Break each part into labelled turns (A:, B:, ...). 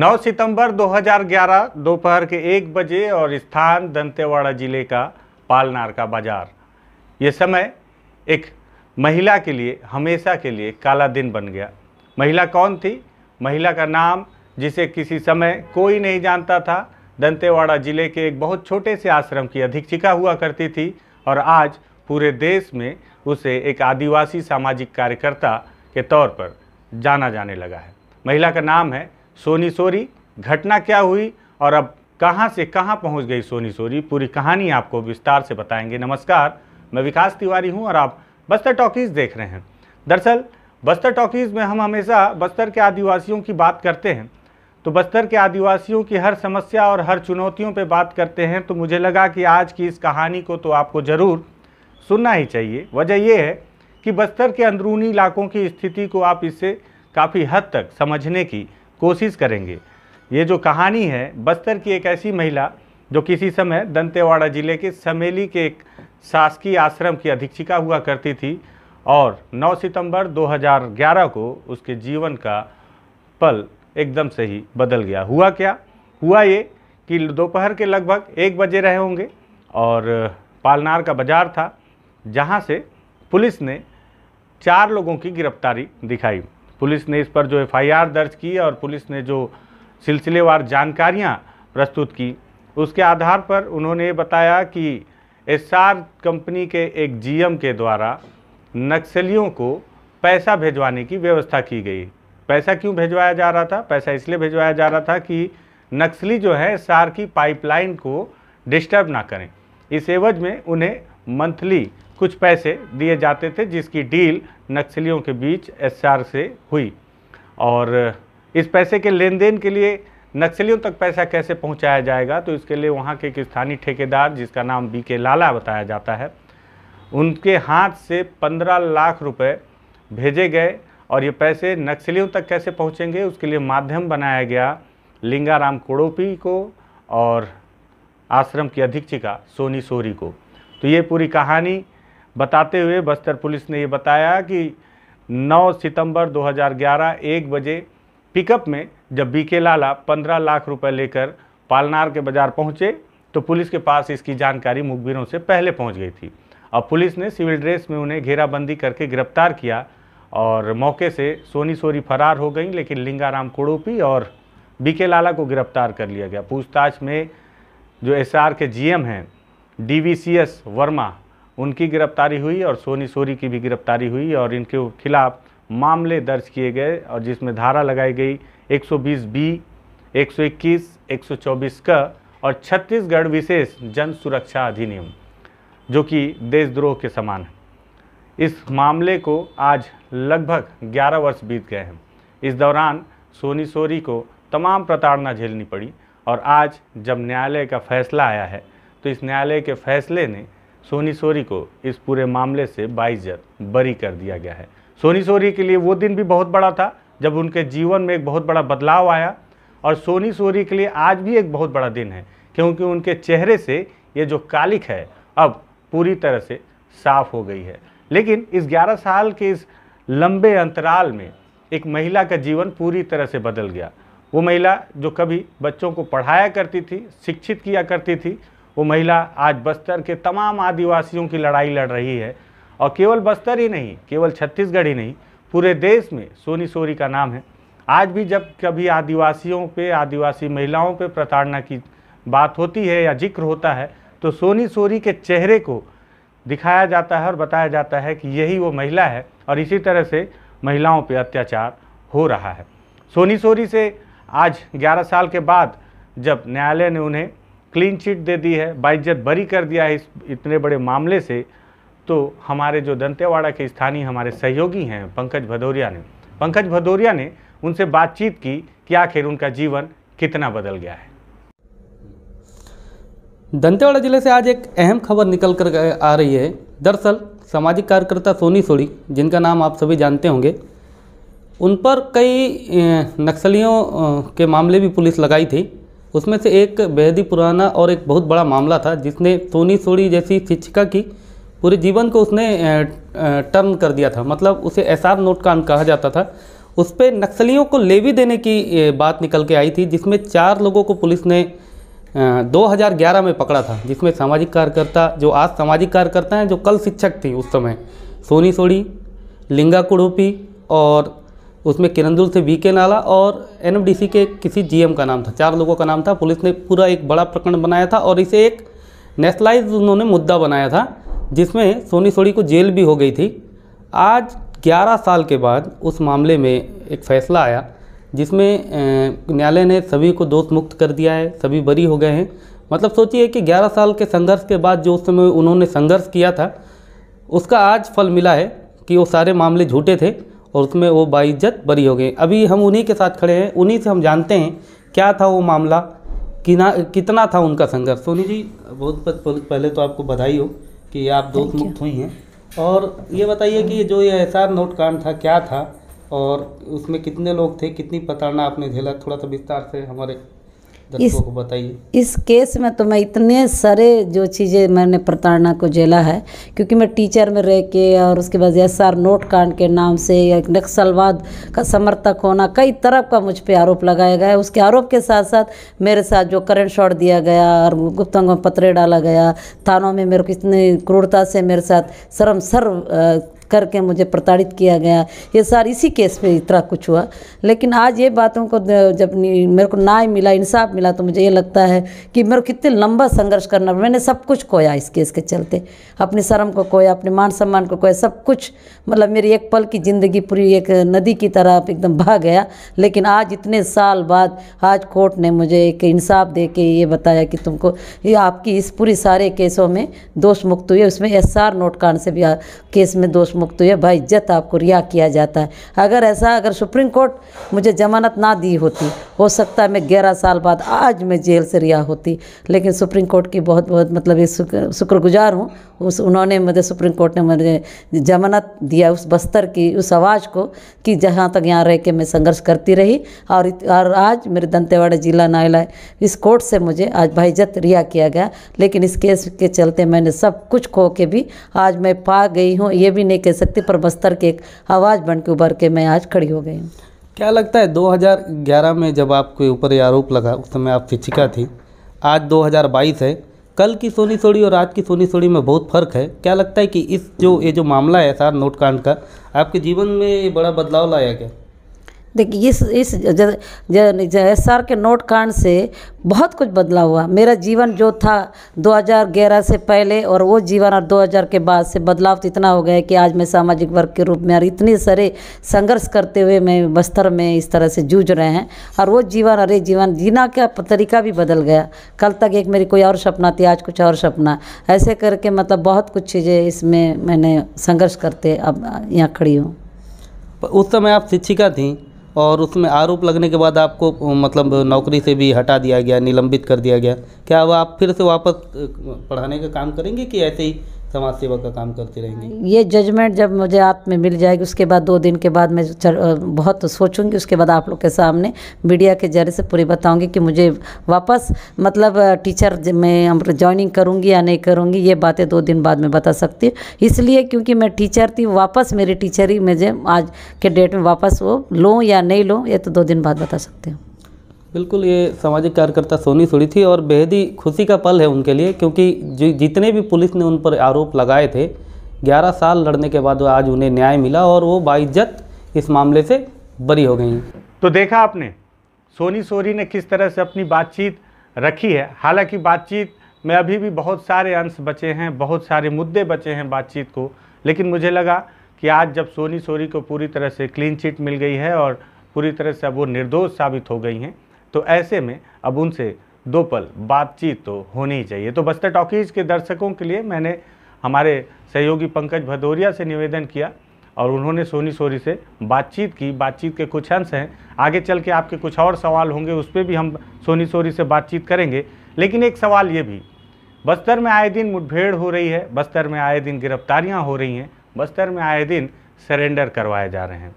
A: 9 सितंबर 2011 दोपहर के एक बजे और स्थान दंतेवाड़ा जिले का पालनार का बाजार ये समय एक महिला के लिए हमेशा के लिए काला दिन बन गया महिला कौन थी महिला का नाम जिसे किसी समय कोई नहीं जानता था दंतेवाड़ा जिले के एक बहुत छोटे से आश्रम की अधीक्षिका हुआ करती थी और आज पूरे देश में उसे एक आदिवासी सामाजिक कार्यकर्ता के तौर पर जाना जाने लगा है महिला का नाम है सोनी सोरी घटना क्या हुई और अब कहां से कहां पहुंच गई सोनी सोरी पूरी कहानी आपको विस्तार से बताएंगे नमस्कार मैं विकास तिवारी हूं और आप बस्तर टॉकीज़ देख रहे हैं दरअसल बस्तर टॉकीज़ में हम हमेशा बस्तर के आदिवासियों की बात करते हैं तो बस्तर के आदिवासियों की हर समस्या और हर चुनौतियों पर बात करते हैं तो मुझे लगा कि आज की इस कहानी को तो आपको ज़रूर सुनना ही चाहिए वजह यह है कि बस्तर के अंदरूनी इलाकों की स्थिति को आप इससे काफ़ी हद तक समझने की कोशिश करेंगे ये जो कहानी है बस्तर की एक ऐसी महिला जो किसी समय दंतेवाड़ा जिले के समेली के एक शासकीय आश्रम की अधीक्षिका हुआ करती थी और 9 सितंबर 2011 को उसके जीवन का पल एकदम से ही बदल गया हुआ क्या हुआ ये कि दोपहर के लगभग एक बजे रहे होंगे और पालनार का बाजार था जहाँ से पुलिस ने चार लोगों की गिरफ्तारी दिखाई पुलिस ने इस पर जो एफआईआर दर्ज की और पुलिस ने जो सिलसिलेवार जानकारियां प्रस्तुत की उसके आधार पर उन्होंने बताया कि एसआर कंपनी के एक जीएम के द्वारा नक्सलियों को पैसा भेजवाने की व्यवस्था की गई पैसा क्यों भेजवाया जा रहा था पैसा इसलिए भेजवाया जा रहा था कि नक्सली जो है सार की पाइपलाइन को डिस्टर्ब ना करें इस एवज में उन्हें मंथली कुछ पैसे दिए जाते थे जिसकी डील नक्सलियों के बीच एसआर से हुई और इस पैसे के लेन देन के लिए नक्सलियों तक पैसा कैसे पहुंचाया जाएगा तो इसके लिए वहाँ के एक स्थानीय ठेकेदार जिसका नाम बी के लाला बताया जाता है उनके हाथ से पंद्रह लाख रुपए भेजे गए और ये पैसे नक्सलियों तक कैसे पहुँचेंगे उसके लिए माध्यम बनाया गया लिंगाराम कोड़ोपी को और आश्रम की अधीक्षिका सोनी सोरी को तो ये पूरी कहानी बताते हुए बस्तर पुलिस ने ये बताया कि 9 सितंबर 2011 एक बजे पिकअप में जब बीके लाला 15 लाख रुपए लेकर पालनार के बाज़ार पहुंचे तो पुलिस के पास इसकी जानकारी मुखबिरों से पहले पहुंच गई थी अब पुलिस ने सिविल ड्रेस में उन्हें घेराबंदी करके गिरफ्तार किया और मौके से सोनी सोरी फरार हो गई लेकिन लिंगाराम कोड़ोपी और बीके लाला को गिरफ्तार कर लिया गया पूछताछ में जो एस के जी हैं डी वर्मा उनकी गिरफ्तारी हुई और सोनी सोरी की भी गिरफ्तारी हुई और इनके खिलाफ मामले दर्ज किए गए और जिसमें धारा लगाई गई 120 बी 121, 124 का और छत्तीसगढ़ विशेष जन सुरक्षा अधिनियम जो कि देशद्रोह के समान है इस मामले को आज लगभग 11 वर्ष बीत गए हैं इस दौरान सोनी सोरी को तमाम प्रताड़ना झेलनी पड़ी और आज जब न्यायालय का फैसला आया है तो इस न्यायालय के फैसले ने सोनी सोरी को इस पूरे मामले से बाइजर बरी कर दिया गया है सोनी सोरी के लिए वो दिन भी बहुत बड़ा था जब उनके जीवन में एक बहुत बड़ा बदलाव आया और सोनी सोरी के लिए आज भी एक बहुत बड़ा दिन है क्योंकि उनके चेहरे से ये जो कालिक है अब पूरी तरह से साफ हो गई है लेकिन इस 11 साल के इस लंबे अंतराल में एक महिला का जीवन पूरी तरह से बदल गया वो महिला जो कभी बच्चों को पढ़ाया करती थी शिक्षित किया करती थी वो महिला आज बस्तर के तमाम आदिवासियों की लड़ाई लड़ रही है और केवल बस्तर ही नहीं केवल छत्तीसगढ़ ही नहीं पूरे देश में सोनी सोरी का नाम है आज भी जब कभी आदिवासियों पे आदिवासी महिलाओं पे प्रताड़ना की बात होती है या जिक्र होता है तो सोनी सोरी के चेहरे को दिखाया जाता है और बताया जाता है कि यही वो महिला है और इसी तरह से महिलाओं पर अत्याचार हो रहा है सोनी सोरी से आज ग्यारह साल के बाद जब न्यायालय ने उन्हें क्लीन चिट दे दी है बाइज्जत बरी कर दिया है इस इतने बड़े मामले से तो हमारे जो दंतेवाड़ा के स्थानीय हमारे सहयोगी हैं पंकज भदौरिया ने पंकज भदौरिया ने उनसे बातचीत की कि आखिर उनका जीवन कितना बदल गया है दंतेवाड़ा जिले से आज एक
B: अहम खबर निकल कर आ रही है दरअसल सामाजिक कार्यकर्ता सोनी सोड़ी जिनका नाम आप सभी जानते होंगे उन पर कई नक्सलियों के मामले भी पुलिस लगाई थी उसमें से एक बेहद ही पुराना और एक बहुत बड़ा मामला था जिसने सोनी सोड़ी जैसी शिक्षिका की पूरे जीवन को उसने टर्न कर दिया था मतलब उसे एसआर नोट कांड कहा जाता था उस पर नक्सलियों को लेवी देने की बात निकल के आई थी जिसमें चार लोगों को पुलिस ने 2011 में पकड़ा था जिसमें सामाजिक कार्यकर्ता जो आज सामाजिक कार्यकर्ता हैं जो कल शिक्षक थी उस समय सोनी सोड़ी लिंगा कुड़ोपी और उसमें किरंदुल से वी के नाला और एनएमडीसी के किसी जीएम का नाम था चार लोगों का नाम था पुलिस ने पूरा एक बड़ा प्रकरण बनाया था और इसे एक नेशनलाइज उन्होंने मुद्दा बनाया था जिसमें सोनी सोड़ी को जेल भी हो गई थी आज 11 साल के बाद उस मामले में एक फ़ैसला आया जिसमें न्यायालय ने सभी को दोष मुक्त कर दिया है सभी बरी हो गए हैं मतलब सोचिए कि 11 साल के संघर्ष के बाद जो उस समय उन्होंने संघर्ष किया था उसका आज फल मिला है कि वो सारे मामले झूठे थे और उसमें वो बाइज्जत बरी हो गए अभी हम उन्हीं के साथ खड़े हैं उन्हीं से हम जानते हैं क्या था वो मामला कि ना कितना था उनका संघर्ष सोनी जी बहुत पहले तो आपको बधाई हो कि आप दोस्त मुक्त हुई हैं और ये बताइए कि जो ये एस नोट कांड था क्या था और उसमें कितने लोग थे कितनी प्रताड़ना आपने झेला थोड़ा सा विस्तार से हमारे इस को बताइए
C: इस केस में तो मैं इतने सारे जो चीज़ें मैंने प्रताड़ना को झेला है क्योंकि मैं टीचर में रह के और उसके बाद एस आर नोट कांड के नाम से या नक्सलवाद का समर्थक होना कई तरफ का मुझ पर आरोप लगाया गया है उसके आरोप के साथ साथ मेरे साथ जो करंट शॉट दिया गया और गुप्तंग में पतरे डाला गया थानों में मेरे को इतनी क्रूरता से मेरे साथ शर्म सर करके मुझे प्रताड़ित किया गया ये सर इसी केस में इतना कुछ हुआ लेकिन आज ये बातों को जब मेरे को न्याय मिला इंसाफ मिला तो मुझे ये लगता है कि मेरे को कितने लंबा संघर्ष करना मैंने सब कुछ खोया इस केस के चलते अपने शर्म को खोया अपने मान सम्मान को खोया सब कुछ मतलब मेरी एक पल की ज़िंदगी पूरी एक नदी की तरह एकदम भाग गया लेकिन आज इतने साल बाद आज कोर्ट ने मुझे एक इंसाफ दे के ये बताया कि तुमको ये आपकी इस पूरी सारे केसों में दोष मुक्त हुई उसमें एस आर नोट कांड से भी केस में दोष मुक्त हुए इज्जत आपको रिहा किया जाता है अगर ऐसा अगर सुप्रीम कोर्ट मुझे जमानत ना दी होती हो सकता है मैं ग्यारह साल बाद आज मैं जेल से रिहा होती लेकिन सुप्रीम कोर्ट की बहुत बहुत मतलब ये शुक्रगुजार हूँ उस उन्होंने मुझे सुप्रीम कोर्ट ने मुझे जमानत दिया उस बस्तर की उस आवाज़ को कि जहाँ तक यहाँ रह के मैं संघर्ष करती रही और और आज मेरे दंतेवाड़ा जिला न्यायालय इस कोर्ट से मुझे आज भाईजत रिहा किया गया लेकिन इस केस के चलते मैंने सब कुछ खो के भी आज मैं पा गई हूँ ये भी नहीं के शक्ति पर बस्तर के एक आवाज़ बन के उभर के मैं आज खड़ी हो गई हूँ
B: क्या लगता है 2011 में जब आपके ऊपर ये आरोप लगा उस समय आप शिक्षिका थी आज 2022 है कल की सोनी सोड़ी और आज की सोनी सोड़ी में बहुत फ़र्क है क्या लगता है कि इस जो ये जो मामला है सार नोट कांड का आपके जीवन में बड़ा बदलाव लाया क्या
C: देखिए इस इस एस आर के नोट कांड से बहुत कुछ बदलाव हुआ मेरा जीवन जो था 2011 से पहले और वो जीवन और 2000 के बाद से बदलाव तो इतना हो गया कि आज मैं सामाजिक वर्ग के रूप में और इतने सारे संघर्ष करते हुए मैं बस्तर में इस तरह से जूझ रहे हैं और वो जीवन अरे जीवन जीना का तरीका भी बदल गया कल तक एक मेरी कोई और सपना थी आज कुछ और सपना ऐसे करके मतलब बहुत कुछ चीज़ें इसमें मैंने संघर्ष करते अब यहाँ खड़ी हूँ
B: उस समय आप शिक्षिका थी और उसमें आरोप लगने के बाद आपको मतलब नौकरी से भी हटा दिया गया निलंबित कर दिया गया क्या वह आप फिर से वापस पढ़ाने का काम करेंगे कि ऐसे ही समाज सेवा का काम करते रहेंगे
C: ये जजमेंट जब मुझे आप में मिल जाएगी उसके बाद दो दिन के बाद मैं बहुत सोचूंगी उसके बाद आप लोग के सामने मीडिया के जरिए से पूरी बताऊंगी कि मुझे वापस मतलब टीचर में ज्वाइनिंग करूँगी या नहीं करूँगी ये बातें दो दिन बाद में बता सकती हूँ इसलिए क्योंकि मैं टीचर थी वापस मेरी टीचर ही मुझे आज के डेट में वापस वो लूँ या नहीं लूँ ये तो दो दिन बाद बता सकती हूँ
B: बिल्कुल ये सामाजिक कार्यकर्ता सोनी सोड़ी थी और बेहद ही खुशी का पल है उनके लिए क्योंकि जितने भी पुलिस ने उन पर आरोप लगाए थे 11 साल लड़ने के बाद आज उन्हें न्याय मिला और वो बाइज्जत
A: इस मामले से बरी हो गई तो देखा आपने सोनी सोरी ने किस तरह से अपनी बातचीत रखी है हालांकि बातचीत में अभी भी बहुत सारे अंश बचे हैं बहुत सारे मुद्दे बचे हैं बातचीत को लेकिन मुझे लगा कि आज जब सोनी सोरी को पूरी तरह से क्लीन चिट मिल गई है और पूरी तरह से अब वो निर्दोष साबित हो गई हैं तो ऐसे में अब उनसे दो पल बातचीत तो होनी ही चाहिए तो बस्तर टॉकीज़ के दर्शकों के लिए मैंने हमारे सहयोगी पंकज भदौरिया से निवेदन किया और उन्होंने सोनी सोरी से बातचीत की बातचीत के कुछ अंश हैं आगे चल के आपके कुछ और सवाल होंगे उस पर भी हम सोनी सोरी से बातचीत करेंगे लेकिन एक सवाल ये भी बस्तर में आए दिन मुठभेड़ हो रही है बस्तर में आए दिन गिरफ्तारियाँ हो रही हैं बस्तर में आए दिन सरेंडर करवाए जा रहे हैं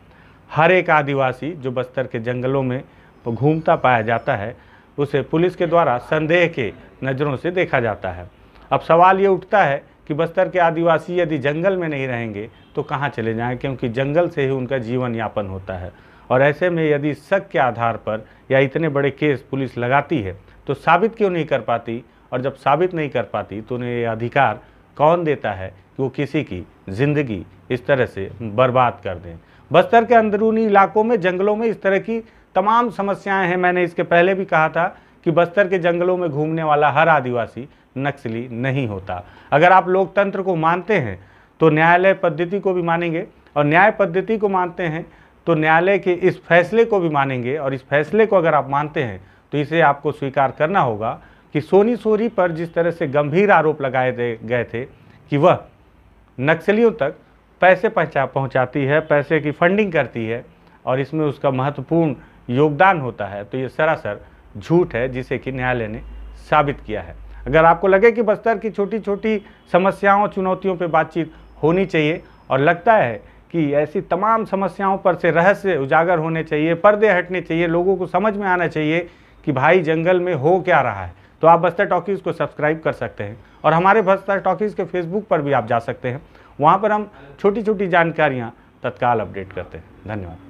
A: हर एक आदिवासी जो बस्तर के जंगलों में घूमता पाया जाता है उसे पुलिस के द्वारा संदेह के नज़रों से देखा जाता है अब सवाल ये उठता है कि बस्तर के आदिवासी यदि जंगल में नहीं रहेंगे तो कहाँ चले जाएँ क्योंकि जंगल से ही उनका जीवन यापन होता है और ऐसे में यदि शक के आधार पर या इतने बड़े केस पुलिस लगाती है तो साबित क्यों नहीं कर पाती और जब साबित नहीं कर पाती तो उन्हें ये अधिकार कौन देता है कि वो किसी की ज़िंदगी इस तरह से बर्बाद कर दें बस्तर के अंदरूनी इलाकों में जंगलों में इस तरह की तमाम समस्याएं हैं मैंने इसके पहले भी कहा था कि बस्तर के जंगलों में घूमने वाला हर आदिवासी नक्सली नहीं होता अगर आप लोकतंत्र को मानते हैं तो न्यायालय पद्धति को भी मानेंगे और न्याय पद्धति को मानते हैं तो न्यायालय के इस फैसले को भी मानेंगे और इस फैसले को अगर आप मानते हैं तो इसे आपको स्वीकार करना होगा कि सोनी सोरी पर जिस तरह से गंभीर आरोप लगाए गए थे कि वह नक्सलियों तक पैसे पहुँचा पहुँचाती है पैसे की फंडिंग करती है और इसमें उसका महत्वपूर्ण योगदान होता है तो ये सरासर झूठ है जिसे कि न्यायालय ने साबित किया है अगर आपको लगे कि बस्तर की छोटी छोटी समस्याओं चुनौतियों पर बातचीत होनी चाहिए और लगता है कि ऐसी तमाम समस्याओं पर से रहस्य उजागर होने चाहिए पर्दे हटने चाहिए लोगों को समझ में आना चाहिए कि भाई जंगल में हो क्या रहा है तो आप बस्तर टॉकीज़ को सब्सक्राइब कर सकते हैं और हमारे बस्तर टॉकीज़ के फेसबुक पर भी आप जा सकते हैं वहाँ पर हम छोटी छोटी जानकारियाँ तत्काल अपडेट करते हैं धन्यवाद